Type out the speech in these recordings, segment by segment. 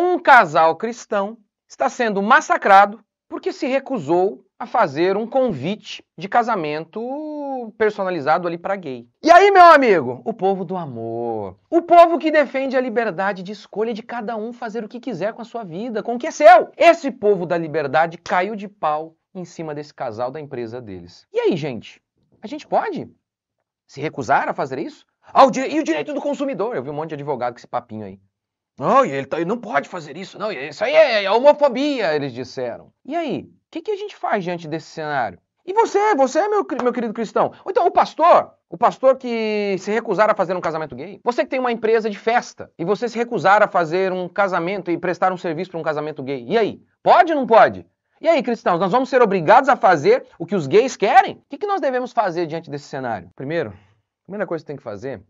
um casal cristão está sendo massacrado porque se recusou a fazer um convite de casamento personalizado ali para gay. E aí, meu amigo, o povo do amor, o povo que defende a liberdade de escolha de cada um fazer o que quiser com a sua vida, com o que é seu. Esse povo da liberdade caiu de pau em cima desse casal da empresa deles. E aí, gente? A gente pode se recusar a fazer isso? Ah, o E o direito do consumidor? Eu vi um monte de advogado com esse papinho aí. Não, ele, tá, ele não pode fazer isso, não, isso aí é, é homofobia, eles disseram. E aí, o que, que a gente faz diante desse cenário? E você, você, meu, meu querido cristão. Ou então, o pastor, o pastor que se recusar a fazer um casamento gay. Você que tem uma empresa de festa e você se recusar a fazer um casamento e prestar um serviço para um casamento gay. E aí? Pode ou não pode? E aí, cristãos, nós vamos ser obrigados a fazer o que os gays querem? O que, que nós devemos fazer diante desse cenário? Primeiro, a primeira coisa que tem que fazer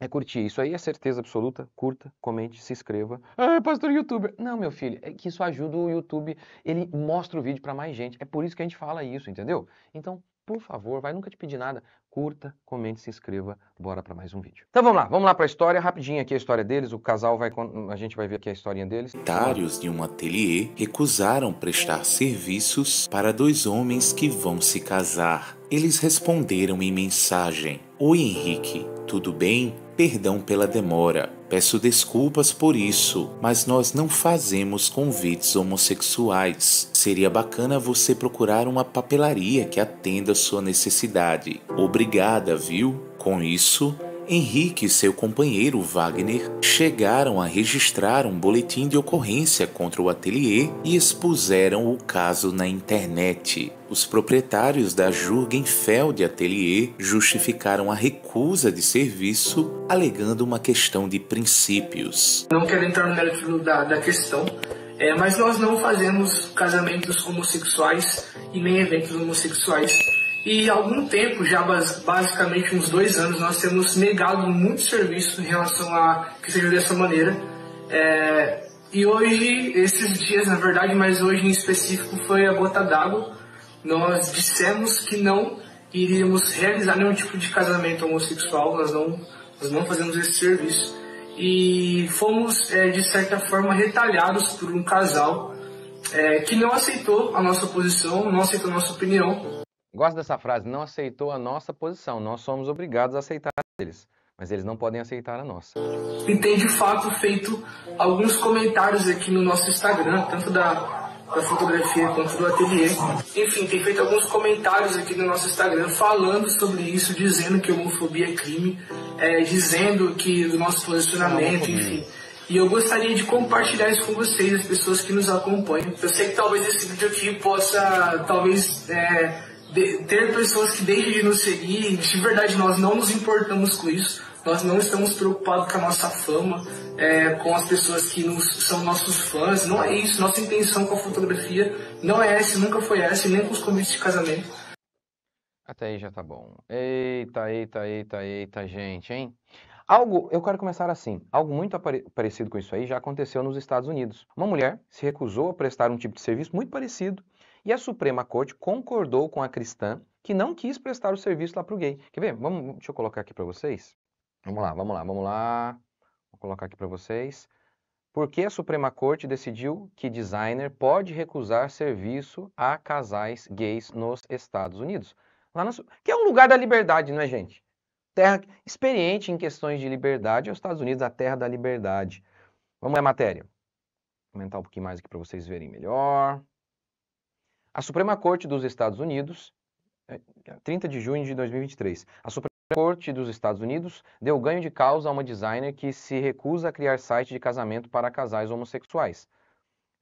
é curtir. Isso aí é certeza absoluta. Curta, comente, se inscreva. Ah, pastor youtuber. Não, meu filho, é que isso ajuda o YouTube, ele mostra o vídeo para mais gente. É por isso que a gente fala isso, entendeu? Então, por favor, vai nunca te pedir nada. Curta, comente, se inscreva. Bora para mais um vídeo. Então vamos lá, vamos lá para a história, rapidinho aqui a história deles. O casal vai a gente vai ver aqui a historinha deles. Tários de um ateliê recusaram prestar serviços para dois homens que vão se casar. Eles responderam em mensagem: Oi Henrique, tudo bem? Perdão pela demora. Peço desculpas por isso, mas nós não fazemos convites homossexuais. Seria bacana você procurar uma papelaria que atenda sua necessidade. Obrigada, viu? Com isso, Henrique e seu companheiro Wagner chegaram a registrar um boletim de ocorrência contra o ateliê e expuseram o caso na internet. Os proprietários da Jurgenfeld Atelier justificaram a recusa de serviço, alegando uma questão de princípios. Não quero entrar no mérito da, da questão, é, mas nós não fazemos casamentos homossexuais e nem eventos homossexuais e há algum tempo, já basicamente uns dois anos, nós temos negado muito serviço em relação a que seja dessa maneira. É, e hoje, esses dias na verdade, mas hoje em específico foi a gota d'água. Nós dissemos que não iríamos realizar nenhum tipo de casamento homossexual, nós não, nós não fazemos esse serviço. E fomos, é, de certa forma, retalhados por um casal é, que não aceitou a nossa posição, não aceitou a nossa opinião Gosto dessa frase, não aceitou a nossa posição, nós somos obrigados a aceitar eles, mas eles não podem aceitar a nossa. E tem de fato feito alguns comentários aqui no nosso Instagram, tanto da, da fotografia quanto do ateliê. Enfim, tem feito alguns comentários aqui no nosso Instagram falando sobre isso, dizendo que homofobia é crime, é, dizendo que o nosso posicionamento, é enfim. E eu gostaria de compartilhar isso com vocês, as pessoas que nos acompanham. Eu sei que talvez esse vídeo aqui possa, talvez. É, de, ter pessoas que deixem de nos seguir, de verdade nós não nos importamos com isso, nós não estamos preocupados com a nossa fama, é, com as pessoas que nos, são nossos fãs, não é isso, nossa intenção com a fotografia não é essa, nunca foi essa, nem com os convites de casamento. Até aí já tá bom. Eita, eita, eita, eita, gente, hein? Algo, eu quero começar assim. Algo muito parecido com isso aí já aconteceu nos Estados Unidos. Uma mulher se recusou a prestar um tipo de serviço muito parecido e a Suprema Corte concordou com a cristã que não quis prestar o serviço lá para o gay. Quer ver? Vamos, deixa eu colocar aqui para vocês. Vamos lá, vamos lá, vamos lá. Vou colocar aqui para vocês. Por que a Suprema Corte decidiu que designer pode recusar serviço a casais gays nos Estados Unidos? Lá no que é um lugar da liberdade, não é, gente? Terra experiente em questões de liberdade, é os Estados Unidos, a terra da liberdade. Vamos à matéria. Vou aumentar um pouquinho mais aqui para vocês verem melhor. A Suprema Corte dos Estados Unidos, 30 eh, de junho de 2023, a Suprema Corte dos Estados Unidos deu ganho de causa a uma designer que se recusa a criar site de casamento para casais homossexuais.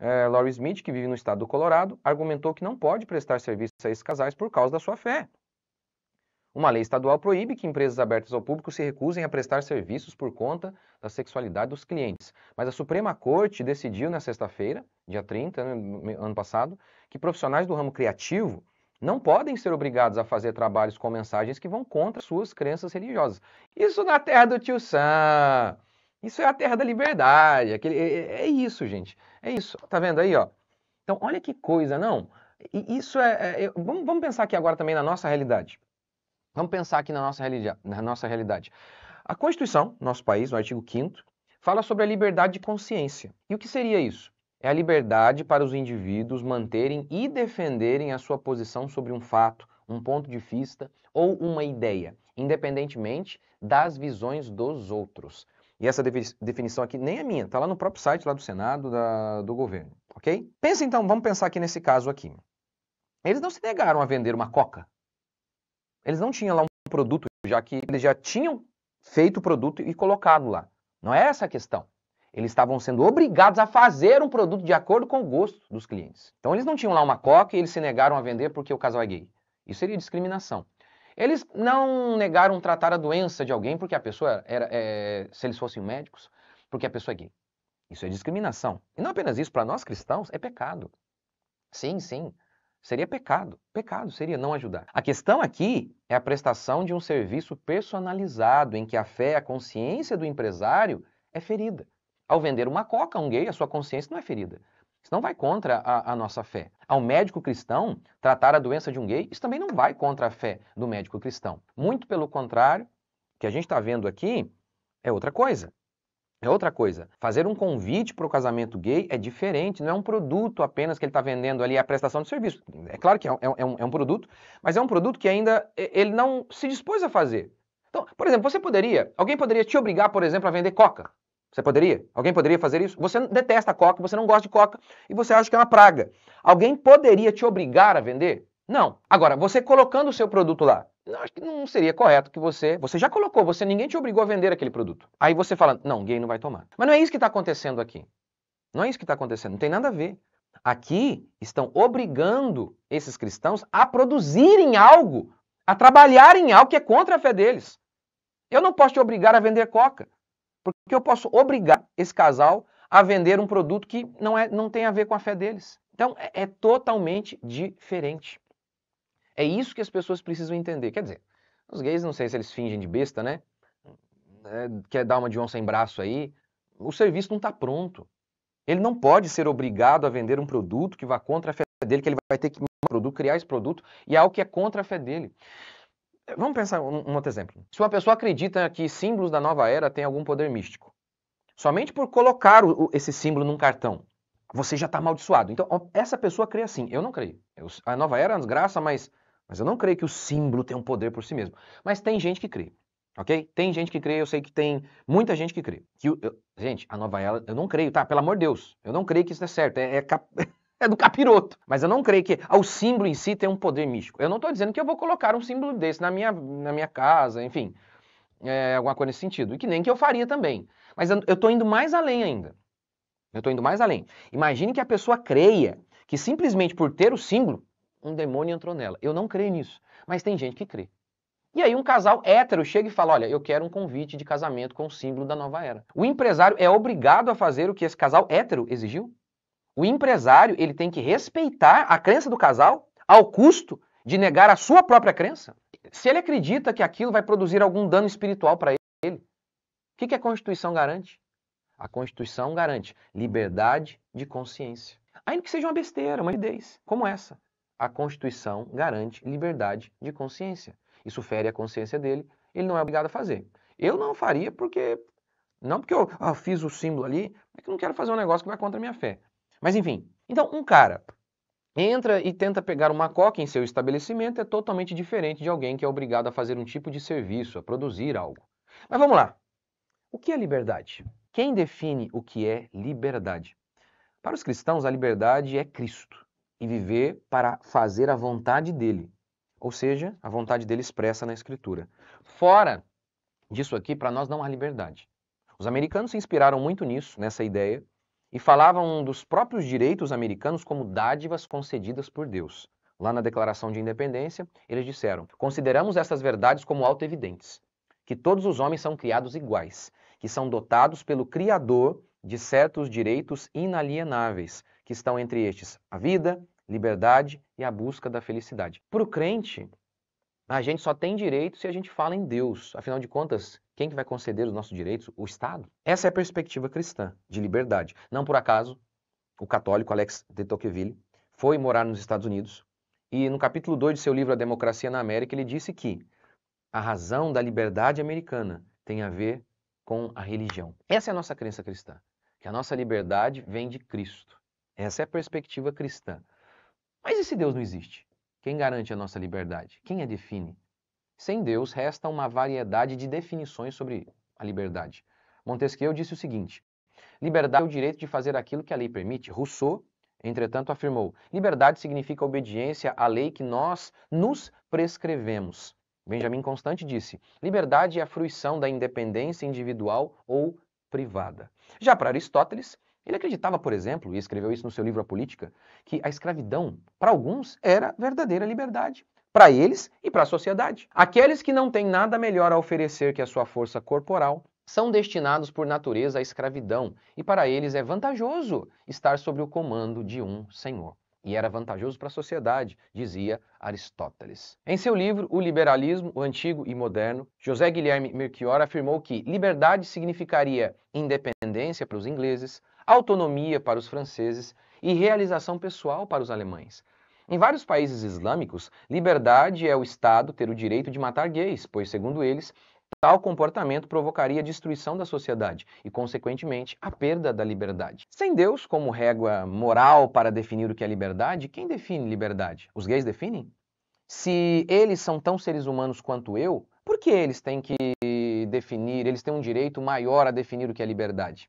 É, eh, Laurie Smith, que vive no estado do Colorado, argumentou que não pode prestar serviço a esses casais por causa da sua fé. Uma lei estadual proíbe que empresas abertas ao público se recusem a prestar serviços por conta da sexualidade dos clientes. Mas a Suprema Corte decidiu na sexta-feira, dia 30, né, ano passado, que profissionais do ramo criativo não podem ser obrigados a fazer trabalhos com mensagens que vão contra suas crenças religiosas. Isso na terra do tio Sam. Isso é a terra da liberdade. Aquele, é, é, é isso, gente. É isso. Tá vendo aí, ó? Então, olha que coisa, não? Isso é. é vamos, vamos pensar aqui agora também na nossa realidade. Vamos pensar aqui na nossa, na nossa realidade. A Constituição, nosso país, no artigo 5 fala sobre a liberdade de consciência. E o que seria isso? É a liberdade para os indivíduos manterem e defenderem a sua posição sobre um fato, um ponto de vista ou uma ideia, independentemente das visões dos outros. E essa definição aqui nem é minha, está lá no próprio site lá do Senado, da, do governo, ok? Pensa então, vamos pensar aqui nesse caso aqui. Eles não se negaram a vender uma coca eles não tinham lá um produto, já que eles já tinham feito o produto e colocado lá. Não é essa a questão. Eles estavam sendo obrigados a fazer um produto de acordo com o gosto dos clientes. Então eles não tinham lá uma coca e eles se negaram a vender porque o casal é gay. Isso seria discriminação. Eles não negaram tratar a doença de alguém porque a pessoa era, é, se eles fossem médicos, porque a pessoa é gay. Isso é discriminação. E não apenas isso, para nós cristãos é pecado. Sim, sim. Seria pecado. Pecado seria não ajudar. A questão aqui é a prestação de um serviço personalizado, em que a fé, a consciência do empresário é ferida. Ao vender uma coca a um gay, a sua consciência não é ferida. Isso não vai contra a, a, nossa fé. Ao médico cristão tratar a doença de um gay, isso também não vai contra a fé do médico cristão. Muito pelo contrário, o que a gente está vendo aqui é outra coisa. É outra coisa. Fazer um convite para o casamento gay é diferente, não é um produto apenas que ele está vendendo ali, a prestação de serviço. É claro que é um, é, um, é um, produto, mas é um produto que ainda ele não se dispôs a fazer. Então, por exemplo, você poderia, alguém poderia te obrigar, por exemplo, a vender coca. Você poderia? Alguém poderia fazer isso? Você detesta coca, você não gosta de coca e você acha que é uma praga. Alguém poderia te obrigar a vender? Não. Agora, você colocando o seu produto lá, não, acho que não seria correto que você. Você já colocou, você ninguém te obrigou a vender aquele produto. Aí você fala, não, gay não vai tomar. Mas não é isso que está acontecendo aqui. Não é isso que está acontecendo, não tem nada a ver. Aqui estão obrigando esses cristãos a produzirem algo, a trabalharem algo que é contra a fé deles. Eu não posso te obrigar a vender coca, porque eu posso obrigar esse casal a vender um produto que não, é, não tem a ver com a fé deles. Então é, é totalmente diferente. É isso que as pessoas precisam entender. Quer dizer, os gays, não sei se eles fingem de besta, né? É, quer dar uma de um sem braço aí. O serviço não está pronto. Ele não pode ser obrigado a vender um produto que vá contra a fé dele, que ele vai ter que criar esse produto e algo que é contra a fé dele. Vamos pensar um, um outro exemplo. Se uma pessoa acredita que símbolos da nova era têm algum poder místico, somente por colocar o, esse símbolo num cartão, você já está amaldiçoado. Então, essa pessoa crê assim. Eu não creio. Eu, a nova era é uma desgraça, mas mas eu não creio que o símbolo tem um poder por si mesmo. Mas tem gente que crê, ok? Tem gente que crê, eu sei que tem muita gente que crê. Que eu, eu, gente, a nova era, eu não creio, tá? Pelo amor de Deus, eu não creio que isso é certo. É, é, cap, é do capiroto. Mas eu não creio que ah, o símbolo em si tem um poder místico. Eu não estou dizendo que eu vou colocar um símbolo desse na minha, na minha casa, enfim. É, alguma coisa nesse sentido. E que nem que eu faria também. Mas eu estou indo mais além ainda. Eu estou indo mais além. Imagine que a pessoa creia que simplesmente por ter o símbolo, um demônio entrou nela. Eu não creio nisso, mas tem gente que crê. E aí um casal hétero chega e fala: "Olha, eu quero um convite de casamento com o símbolo da nova era". O empresário é obrigado a fazer o que esse casal hétero exigiu? O empresário, ele tem que respeitar a crença do casal ao custo de negar a sua própria crença? Se ele acredita que aquilo vai produzir algum dano espiritual para ele, o que, que a Constituição garante? A Constituição garante liberdade de consciência. Ainda que seja uma besteira, uma idez, como essa a Constituição garante liberdade de consciência. Isso fere a consciência dele, ele não é obrigado a fazer. Eu não faria porque. Não porque eu ah, fiz o símbolo ali, mas é eu não quero fazer um negócio que vai contra a minha fé. Mas enfim. Então, um cara entra e tenta pegar uma coca em seu estabelecimento é totalmente diferente de alguém que é obrigado a fazer um tipo de serviço, a produzir algo. Mas vamos lá. O que é liberdade? Quem define o que é liberdade? Para os cristãos, a liberdade é Cristo e viver para fazer a vontade dele, ou seja, a vontade dele expressa na Escritura. Fora disso aqui, para nós não há liberdade. Os americanos se inspiraram muito nisso, nessa ideia, e falavam dos próprios direitos americanos como dádivas concedidas por Deus. Lá na Declaração de Independência, eles disseram: consideramos essas verdades como autoevidentes, que todos os homens são criados iguais, que são dotados pelo Criador de certos direitos inalienáveis, que estão entre estes a vida, liberdade e a busca da felicidade. Para o crente, a gente só tem direito se a gente fala em Deus. Afinal de contas, quem que vai conceder os nossos direitos? O Estado. Essa é a perspectiva cristã de liberdade. Não por acaso, o católico Alex de Tocqueville foi morar nos Estados Unidos e no capítulo 2 de seu livro A Democracia na América, ele disse que a razão da liberdade americana tem a ver com a religião. Essa é a nossa crença cristã, que a nossa liberdade vem de Cristo. Essa é a perspectiva cristã. Mas e se Deus não existe? Quem garante a nossa liberdade? Quem a define? Sem Deus, resta uma variedade de definições sobre a liberdade. Montesquieu disse o seguinte: liberdade é o direito de fazer aquilo que a lei permite. Rousseau, entretanto, afirmou: liberdade significa obediência à lei que nós nos prescrevemos. Benjamin Constant disse: liberdade é a fruição da independência individual ou privada. Já para Aristóteles, ele acreditava, por exemplo, e escreveu isso no seu livro A Política, que a escravidão, para alguns, era verdadeira liberdade. Para eles e para a sociedade. Aqueles que não têm nada melhor a oferecer que a sua força corporal são destinados por natureza à escravidão, e para eles é vantajoso estar sob o comando de um senhor. E era vantajoso para a sociedade, dizia Aristóteles. Em seu livro O Liberalismo, o Antigo e Moderno, José Guilherme Melchior afirmou que liberdade significaria independência independência para os ingleses, autonomia para os franceses e realização pessoal para os alemães. Em vários países islâmicos, liberdade é o Estado ter o direito de matar gays, pois, segundo eles, Tal comportamento provocaria a destruição da sociedade e, consequentemente, a perda da liberdade. Sem Deus como régua moral para definir o que é liberdade, quem define liberdade? Os gays definem? Se eles são tão seres humanos quanto eu, por que eles têm que definir, eles têm um direito maior a definir o que é liberdade.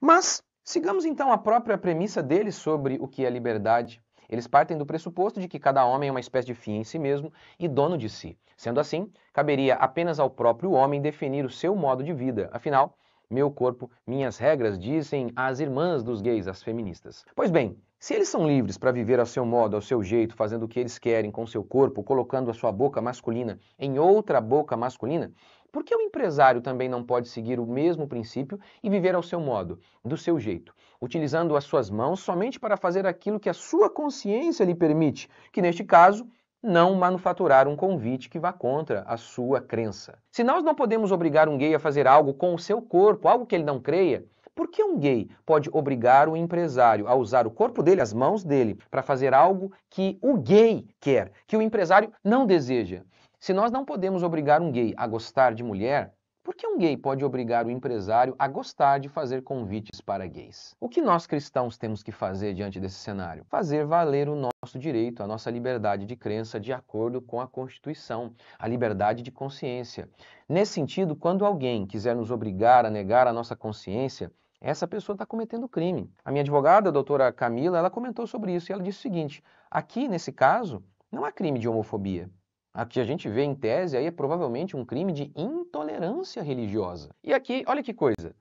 Mas sigamos então a própria premissa deles sobre o que é liberdade. Eles partem do pressuposto de que cada homem é uma espécie de fim em si mesmo e dono de si. Sendo assim, caberia apenas ao próprio homem definir o seu modo de vida. Afinal, meu corpo, minhas regras, dizem as irmãs dos gays, as feministas. Pois bem, se eles são livres para viver ao seu modo, ao seu jeito, fazendo o que eles querem com seu corpo, colocando a sua boca masculina em outra boca masculina, por que o empresário também não pode seguir o mesmo princípio e viver ao seu modo, do seu jeito, utilizando as suas mãos somente para fazer aquilo que a sua consciência lhe permite, que neste caso não manufaturar um convite que vá contra a sua crença. Se nós não podemos obrigar um gay a fazer algo com o seu corpo, algo que ele não creia, por que um gay pode obrigar o empresário a usar o corpo dele, as mãos dele, para fazer algo que o gay quer, que o empresário não deseja? Se nós não podemos obrigar um gay a gostar de mulher, por que um gay pode obrigar o empresário a gostar de fazer convites para gays? O que nós cristãos temos que fazer diante desse cenário? Fazer valer o nosso direito, a nossa liberdade de crença de acordo com a Constituição, a liberdade de consciência. Nesse sentido, quando alguém quiser nos obrigar a negar a nossa consciência, essa pessoa está cometendo crime. A minha advogada, a doutora Camila, ela comentou sobre isso e ela disse o seguinte: aqui, nesse caso, não há crime de homofobia. A que a gente vê em tese aí é provavelmente um crime de intolerância religiosa. E aqui, olha que coisa.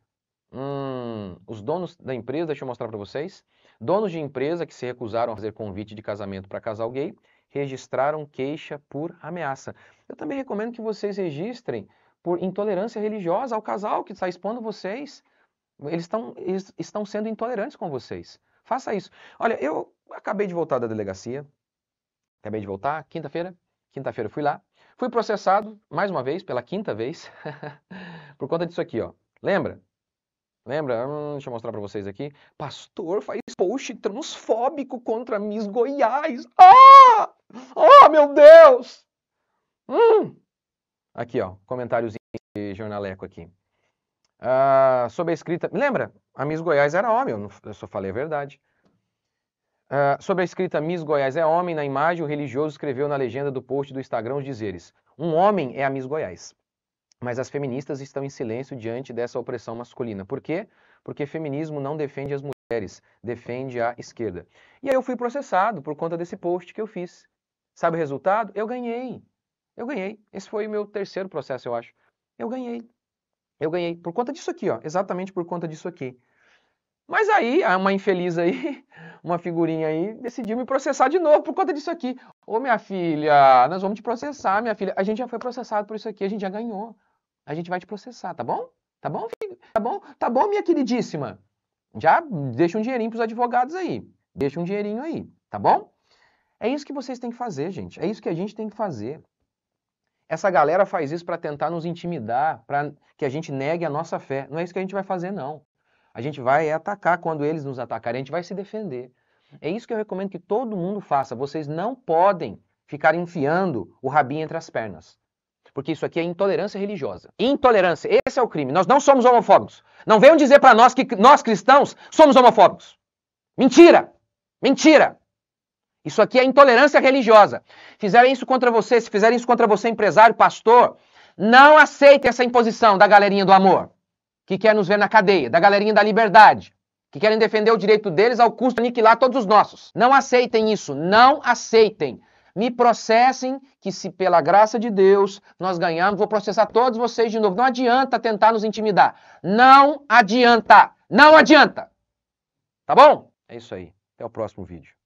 Hum, os donos da empresa, deixa eu mostrar para vocês. Donos de empresa que se recusaram a fazer convite de casamento para casal gay registraram queixa por ameaça. Eu também recomendo que vocês registrem por intolerância religiosa ao casal que está expondo vocês. Eles, estão eles estão sendo intolerantes com vocês. Faça isso. Olha, eu acabei de voltar da delegacia. Acabei de voltar, quinta-feira. Quinta-feira fui lá. Fui processado, mais uma vez, pela quinta vez, por conta disso aqui, ó. Lembra? Lembra? Hum, deixa eu mostrar para vocês aqui. Pastor faz post transfóbico contra Miss Goiás. Ah! Ah, meu Deus! Hum! Aqui, ó, comentáriozinho de jornaleco aqui. Ah, sobre a escrita... Lembra? A Miss Goiás era homem, eu só falei a verdade. Ah, sobre a escrita Miss Goiás é homem, na imagem, o religioso escreveu na legenda do post do Instagram os dizeres: Um homem é a Miss Goiás. Mas as feministas estão em silêncio diante dessa opressão masculina. Por quê? Porque feminismo não defende as mulheres, defende a esquerda. E aí eu fui processado por conta desse post que eu fiz. Sabe o resultado? Eu ganhei. Eu ganhei. Esse foi o meu terceiro processo, eu acho. Eu ganhei. Eu ganhei. Por conta disso aqui, ó. Exatamente por conta disso aqui. Mas aí, uma infeliz aí, uma figurinha aí, decidiu me processar de novo por conta disso aqui. Ô, minha filha, nós vamos te processar, minha filha. A gente já foi processado por isso aqui, a gente já ganhou. A gente vai te processar, tá bom? Tá bom, filho? Tá bom? Tá bom, minha queridíssima? Já deixa um dinheirinho pros advogados aí. Deixa um dinheirinho aí, tá bom? É isso que vocês têm que fazer, gente. É isso que a gente tem que fazer. Essa galera faz isso para tentar nos intimidar, para que a gente negue a nossa fé. Não é isso que a gente vai fazer, não. A gente vai atacar quando eles nos atacarem, a gente vai se defender. É isso que eu recomendo que todo mundo faça. Vocês não podem ficar enfiando o rabinho entre as pernas. Porque isso aqui é intolerância religiosa. Intolerância, esse é o crime. Nós não somos homofóbicos. Não venham dizer para nós que nós cristãos somos homofóbicos. Mentira! Mentira! Isso aqui é intolerância religiosa. Fizerem isso contra você, se fizerem isso contra você, empresário, pastor, não aceite essa imposição da galerinha do amor que quer nos ver na cadeia, da galerinha da liberdade, que querem defender o direito deles ao custo de aniquilar todos os nossos. Não aceitem isso, não aceitem. Me processem, que se pela graça de Deus nós ganharmos, vou processar todos vocês de novo. Não adianta tentar nos intimidar. Não adianta. Não adianta. Tá bom? É isso aí. Até o próximo vídeo.